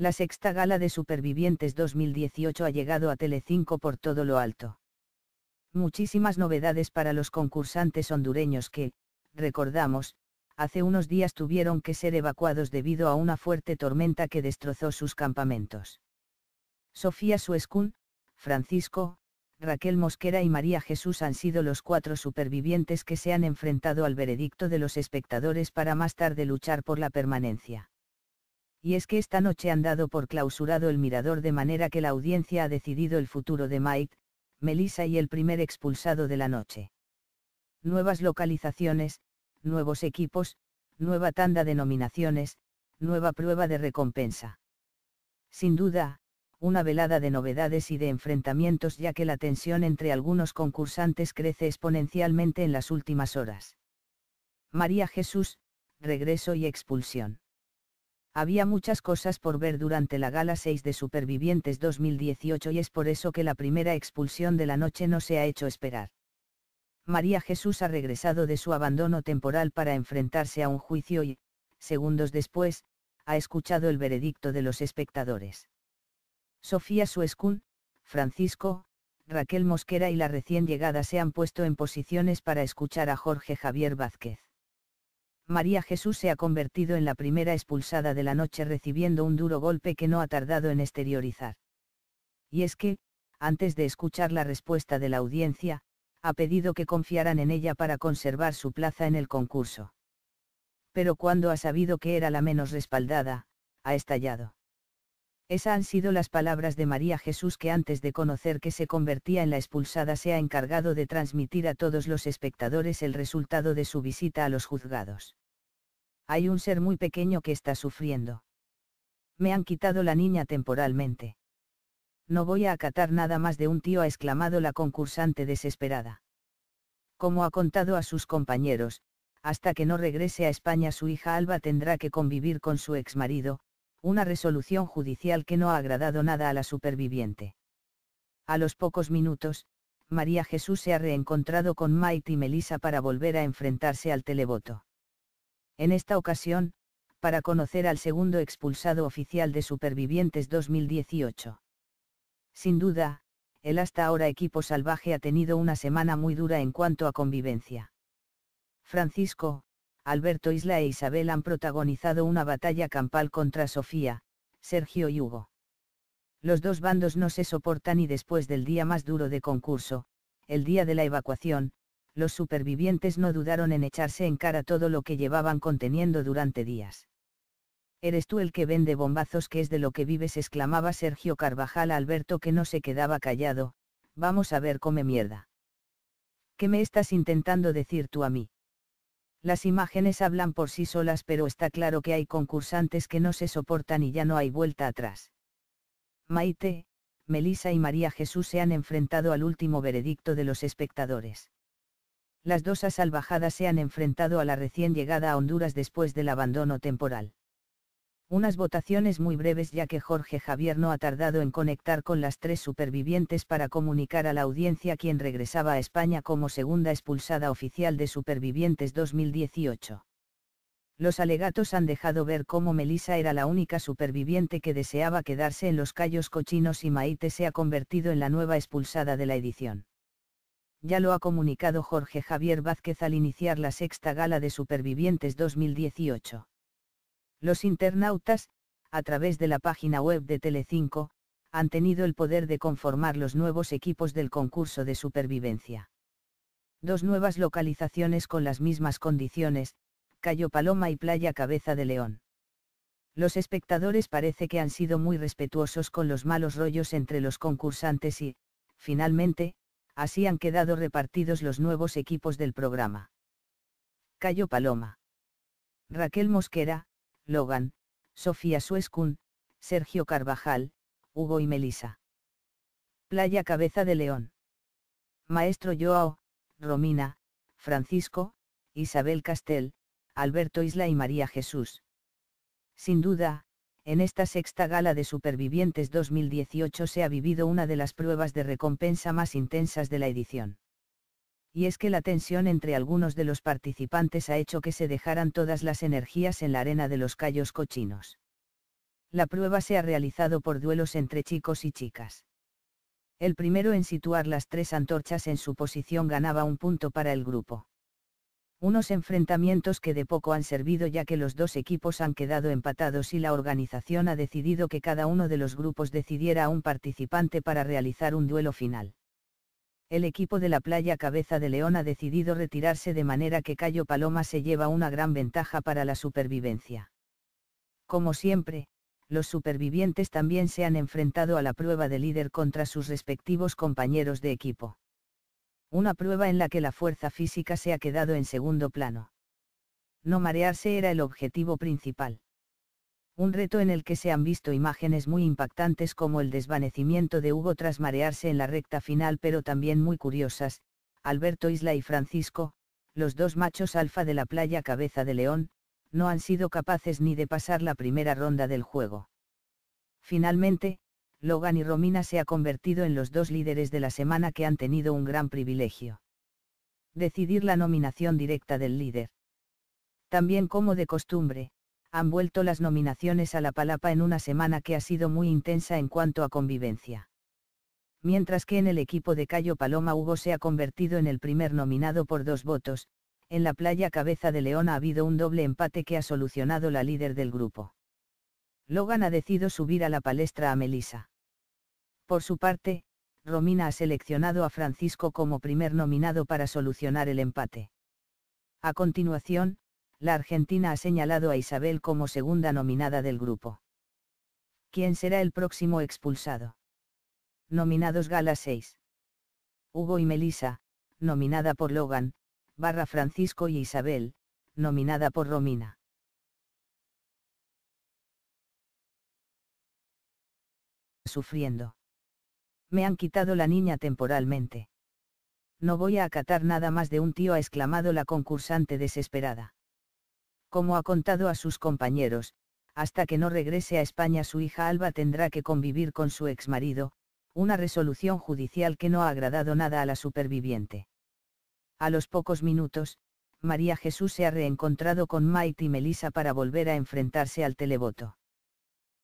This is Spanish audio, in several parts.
La sexta gala de Supervivientes 2018 ha llegado a Telecinco por todo lo alto. Muchísimas novedades para los concursantes hondureños que, recordamos, hace unos días tuvieron que ser evacuados debido a una fuerte tormenta que destrozó sus campamentos. Sofía Suescún, Francisco, Raquel Mosquera y María Jesús han sido los cuatro supervivientes que se han enfrentado al veredicto de los espectadores para más tarde luchar por la permanencia y es que esta noche han dado por clausurado el mirador de manera que la audiencia ha decidido el futuro de Mike, Melissa y el primer expulsado de la noche. Nuevas localizaciones, nuevos equipos, nueva tanda de nominaciones, nueva prueba de recompensa. Sin duda, una velada de novedades y de enfrentamientos ya que la tensión entre algunos concursantes crece exponencialmente en las últimas horas. María Jesús, regreso y expulsión. Había muchas cosas por ver durante la gala 6 de Supervivientes 2018 y es por eso que la primera expulsión de la noche no se ha hecho esperar. María Jesús ha regresado de su abandono temporal para enfrentarse a un juicio y, segundos después, ha escuchado el veredicto de los espectadores. Sofía Suescun, Francisco, Raquel Mosquera y la recién llegada se han puesto en posiciones para escuchar a Jorge Javier Vázquez. María Jesús se ha convertido en la primera expulsada de la noche recibiendo un duro golpe que no ha tardado en exteriorizar. Y es que, antes de escuchar la respuesta de la audiencia, ha pedido que confiaran en ella para conservar su plaza en el concurso. Pero cuando ha sabido que era la menos respaldada, ha estallado. Esas han sido las palabras de María Jesús que antes de conocer que se convertía en la expulsada se ha encargado de transmitir a todos los espectadores el resultado de su visita a los juzgados. Hay un ser muy pequeño que está sufriendo. Me han quitado la niña temporalmente. No voy a acatar nada más de un tío, ha exclamado la concursante desesperada. Como ha contado a sus compañeros, hasta que no regrese a España su hija Alba tendrá que convivir con su exmarido, una resolución judicial que no ha agradado nada a la superviviente. A los pocos minutos, María Jesús se ha reencontrado con Maite y Melissa para volver a enfrentarse al televoto. En esta ocasión, para conocer al segundo expulsado oficial de Supervivientes 2018. Sin duda, el hasta ahora equipo salvaje ha tenido una semana muy dura en cuanto a convivencia. Francisco, Alberto Isla e Isabel han protagonizado una batalla campal contra Sofía, Sergio y Hugo. Los dos bandos no se soportan y después del día más duro de concurso, el día de la evacuación, los supervivientes no dudaron en echarse en cara todo lo que llevaban conteniendo durante días. Eres tú el que vende bombazos que es de lo que vives, exclamaba Sergio Carvajal a Alberto que no se quedaba callado, vamos a ver come mierda. ¿Qué me estás intentando decir tú a mí? Las imágenes hablan por sí solas pero está claro que hay concursantes que no se soportan y ya no hay vuelta atrás. Maite, Melisa y María Jesús se han enfrentado al último veredicto de los espectadores las dos asalvajadas se han enfrentado a la recién llegada a Honduras después del abandono temporal. Unas votaciones muy breves ya que Jorge Javier no ha tardado en conectar con las tres supervivientes para comunicar a la audiencia quien regresaba a España como segunda expulsada oficial de Supervivientes 2018. Los alegatos han dejado ver cómo Melisa era la única superviviente que deseaba quedarse en los callos cochinos y Maite se ha convertido en la nueva expulsada de la edición ya lo ha comunicado Jorge Javier Vázquez al iniciar la sexta gala de Supervivientes 2018. Los internautas, a través de la página web de Telecinco, han tenido el poder de conformar los nuevos equipos del concurso de supervivencia. Dos nuevas localizaciones con las mismas condiciones, Cayo Paloma y Playa Cabeza de León. Los espectadores parece que han sido muy respetuosos con los malos rollos entre los concursantes y, finalmente, Así han quedado repartidos los nuevos equipos del programa. Cayo Paloma. Raquel Mosquera, Logan, Sofía Suescun, Sergio Carvajal, Hugo y Melisa. Playa Cabeza de León. Maestro Joao, Romina, Francisco, Isabel Castel, Alberto Isla y María Jesús. Sin duda, en esta sexta gala de Supervivientes 2018 se ha vivido una de las pruebas de recompensa más intensas de la edición. Y es que la tensión entre algunos de los participantes ha hecho que se dejaran todas las energías en la arena de los callos cochinos. La prueba se ha realizado por duelos entre chicos y chicas. El primero en situar las tres antorchas en su posición ganaba un punto para el grupo unos enfrentamientos que de poco han servido ya que los dos equipos han quedado empatados y la organización ha decidido que cada uno de los grupos decidiera a un participante para realizar un duelo final. El equipo de la playa Cabeza de León ha decidido retirarse de manera que Cayo Paloma se lleva una gran ventaja para la supervivencia. Como siempre, los supervivientes también se han enfrentado a la prueba de líder contra sus respectivos compañeros de equipo una prueba en la que la fuerza física se ha quedado en segundo plano. No marearse era el objetivo principal. Un reto en el que se han visto imágenes muy impactantes como el desvanecimiento de Hugo tras marearse en la recta final, pero también muy curiosas, Alberto Isla y Francisco, los dos machos alfa de la playa Cabeza de León, no han sido capaces ni de pasar la primera ronda del juego. Finalmente, Logan y Romina se ha convertido en los dos líderes de la semana que han tenido un gran privilegio. Decidir la nominación directa del líder. También como de costumbre, han vuelto las nominaciones a la palapa en una semana que ha sido muy intensa en cuanto a convivencia. Mientras que en el equipo de Cayo Paloma Hugo se ha convertido en el primer nominado por dos votos, en la playa Cabeza de León ha habido un doble empate que ha solucionado la líder del grupo. Logan ha decidido subir a la palestra a Melissa. Por su parte, Romina ha seleccionado a Francisco como primer nominado para solucionar el empate. A continuación, la Argentina ha señalado a Isabel como segunda nominada del grupo. ¿Quién será el próximo expulsado? Nominados Gala 6. Hugo y Melissa, nominada por Logan, barra Francisco y Isabel, nominada por Romina. sufriendo. Me han quitado la niña temporalmente. No voy a acatar nada más de un tío, ha exclamado la concursante desesperada. Como ha contado a sus compañeros, hasta que no regrese a España su hija Alba tendrá que convivir con su exmarido, una resolución judicial que no ha agradado nada a la superviviente. A los pocos minutos, María Jesús se ha reencontrado con Maite y Melissa para volver a enfrentarse al televoto.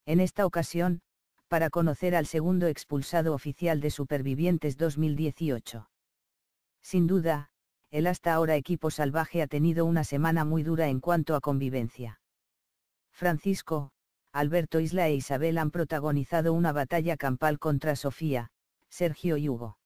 En esta ocasión, para conocer al segundo expulsado oficial de Supervivientes 2018. Sin duda, el hasta ahora equipo salvaje ha tenido una semana muy dura en cuanto a convivencia. Francisco, Alberto Isla e Isabel han protagonizado una batalla campal contra Sofía, Sergio y Hugo.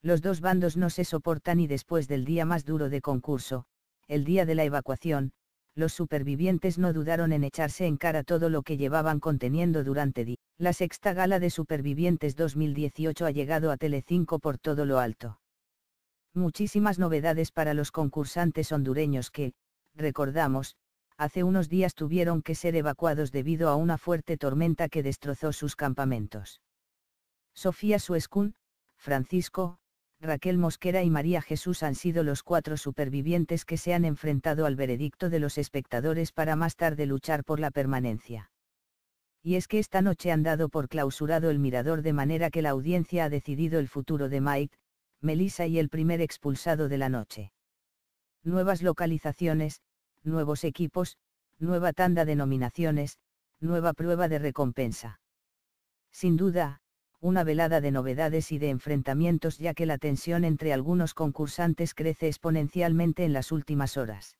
Los dos bandos no se soportan y después del día más duro de concurso, el día de la evacuación, los supervivientes no dudaron en echarse en cara todo lo que llevaban conteniendo durante días. La sexta gala de Supervivientes 2018 ha llegado a Telecinco por todo lo alto. Muchísimas novedades para los concursantes hondureños que, recordamos, hace unos días tuvieron que ser evacuados debido a una fuerte tormenta que destrozó sus campamentos. Sofía Suescun, Francisco, Raquel Mosquera y María Jesús han sido los cuatro supervivientes que se han enfrentado al veredicto de los espectadores para más tarde luchar por la permanencia y es que esta noche han dado por clausurado el mirador de manera que la audiencia ha decidido el futuro de Mike, Melissa y el primer expulsado de la noche. Nuevas localizaciones, nuevos equipos, nueva tanda de nominaciones, nueva prueba de recompensa. Sin duda, una velada de novedades y de enfrentamientos ya que la tensión entre algunos concursantes crece exponencialmente en las últimas horas.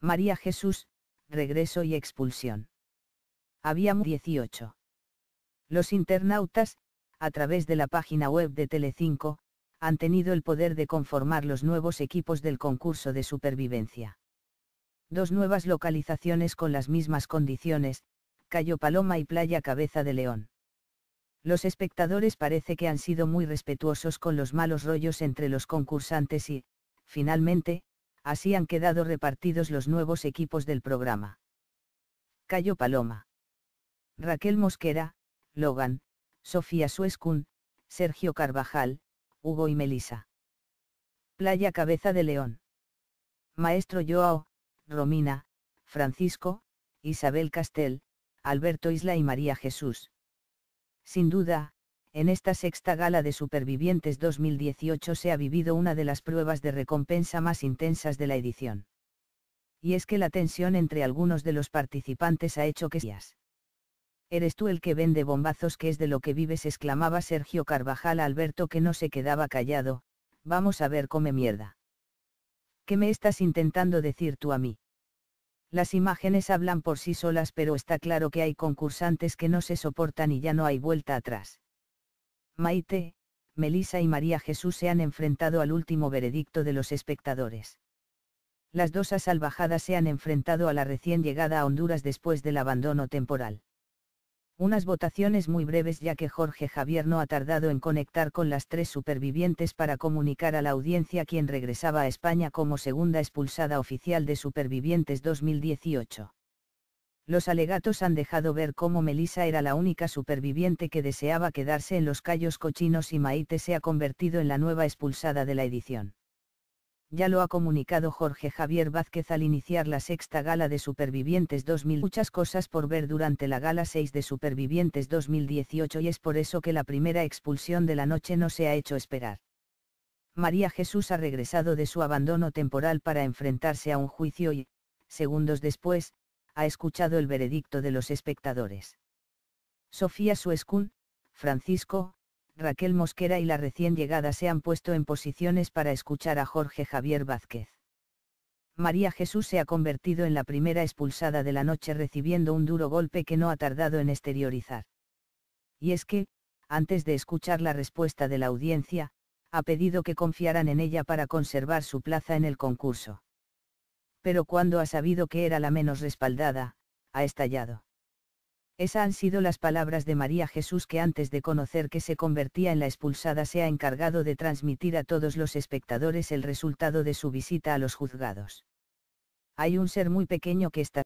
María Jesús, regreso y expulsión. Había 18. Los internautas, a través de la página web de Telecinco, han tenido el poder de conformar los nuevos equipos del concurso de supervivencia. Dos nuevas localizaciones con las mismas condiciones, Cayo Paloma y Playa Cabeza de León. Los espectadores parece que han sido muy respetuosos con los malos rollos entre los concursantes y, finalmente, así han quedado repartidos los nuevos equipos del programa. Cayo Paloma. Raquel Mosquera, Logan, Sofía Suescun, Sergio Carvajal, Hugo y Melisa. Playa Cabeza de León. Maestro Joao, Romina, Francisco, Isabel Castel, Alberto Isla y María Jesús. Sin duda, en esta sexta gala de Supervivientes 2018 se ha vivido una de las pruebas de recompensa más intensas de la edición. Y es que la tensión entre algunos de los participantes ha hecho que... Eres tú el que vende bombazos que es de lo que vives, exclamaba Sergio Carvajal a Alberto que no se quedaba callado, vamos a ver come mierda. ¿Qué me estás intentando decir tú a mí? Las imágenes hablan por sí solas pero está claro que hay concursantes que no se soportan y ya no hay vuelta atrás. Maite, Melisa y María Jesús se han enfrentado al último veredicto de los espectadores. Las dos asalvajadas se han enfrentado a la recién llegada a Honduras después del abandono temporal. Unas votaciones muy breves ya que Jorge Javier no ha tardado en conectar con las tres supervivientes para comunicar a la audiencia quien regresaba a España como segunda expulsada oficial de Supervivientes 2018. Los alegatos han dejado ver cómo Melissa era la única superviviente que deseaba quedarse en los callos cochinos y Maite se ha convertido en la nueva expulsada de la edición ya lo ha comunicado Jorge Javier Vázquez al iniciar la sexta gala de Supervivientes 2000. Muchas cosas por ver durante la gala 6 de Supervivientes 2018 y es por eso que la primera expulsión de la noche no se ha hecho esperar. María Jesús ha regresado de su abandono temporal para enfrentarse a un juicio y, segundos después, ha escuchado el veredicto de los espectadores. Sofía Suescún, Francisco, Raquel Mosquera y la recién llegada se han puesto en posiciones para escuchar a Jorge Javier Vázquez. María Jesús se ha convertido en la primera expulsada de la noche recibiendo un duro golpe que no ha tardado en exteriorizar. Y es que, antes de escuchar la respuesta de la audiencia, ha pedido que confiaran en ella para conservar su plaza en el concurso. Pero cuando ha sabido que era la menos respaldada, ha estallado. Esas han sido las palabras de María Jesús que antes de conocer que se convertía en la expulsada se ha encargado de transmitir a todos los espectadores el resultado de su visita a los juzgados. Hay un ser muy pequeño que está